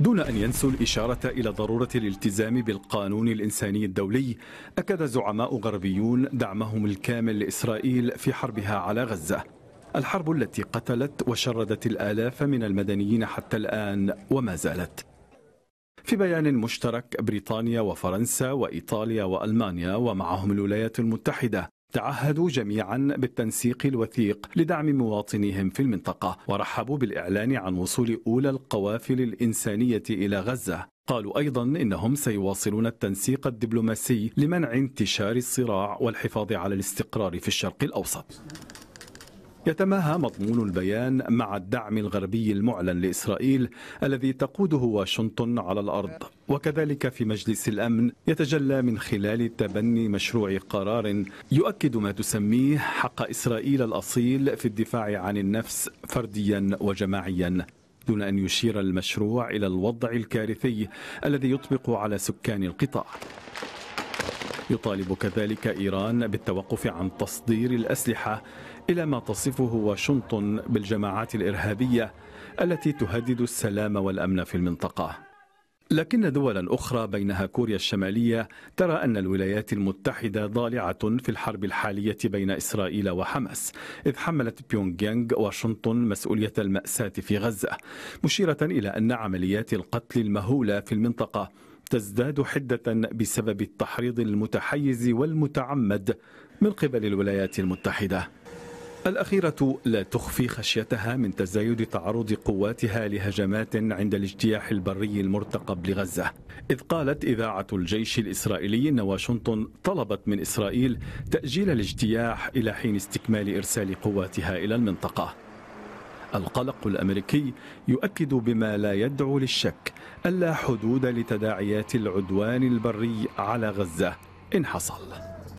دون أن ينسوا الإشارة إلى ضرورة الالتزام بالقانون الإنساني الدولي أكد زعماء غربيون دعمهم الكامل لإسرائيل في حربها على غزة الحرب التي قتلت وشردت الآلاف من المدنيين حتى الآن وما زالت في بيان مشترك بريطانيا وفرنسا وإيطاليا وألمانيا ومعهم الولايات المتحدة تعهدوا جميعا بالتنسيق الوثيق لدعم مواطنيهم في المنطقة ورحبوا بالإعلان عن وصول أولى القوافل الإنسانية إلى غزة قالوا أيضا إنهم سيواصلون التنسيق الدبلوماسي لمنع انتشار الصراع والحفاظ على الاستقرار في الشرق الأوسط يتماهى مضمون البيان مع الدعم الغربي المعلن لإسرائيل الذي تقوده واشنطن على الأرض وكذلك في مجلس الأمن يتجلى من خلال تبني مشروع قرار يؤكد ما تسميه حق إسرائيل الأصيل في الدفاع عن النفس فرديا وجماعيا دون أن يشير المشروع إلى الوضع الكارثي الذي يطبق على سكان القطاع يطالب كذلك إيران بالتوقف عن تصدير الأسلحة إلى ما تصفه واشنطن بالجماعات الإرهابية التي تهدد السلام والأمن في المنطقة لكن دولا أخرى بينها كوريا الشمالية ترى أن الولايات المتحدة ضالعة في الحرب الحالية بين إسرائيل وحماس إذ حملت بيونغيانغ واشنطن مسؤولية المأساة في غزة مشيرة إلى أن عمليات القتل المهولة في المنطقة تزداد حدة بسبب التحريض المتحيز والمتعمد من قبل الولايات المتحدة الأخيرة لا تخفي خشيتها من تزايد تعرض قواتها لهجمات عند الاجتياح البري المرتقب لغزة إذ قالت إذاعة الجيش الإسرائيلي أن واشنطن طلبت من إسرائيل تأجيل الاجتياح إلى حين استكمال إرسال قواتها إلى المنطقة القلق الأمريكي يؤكد بما لا يدعو للشك ألا حدود لتداعيات العدوان البري على غزة إن حصل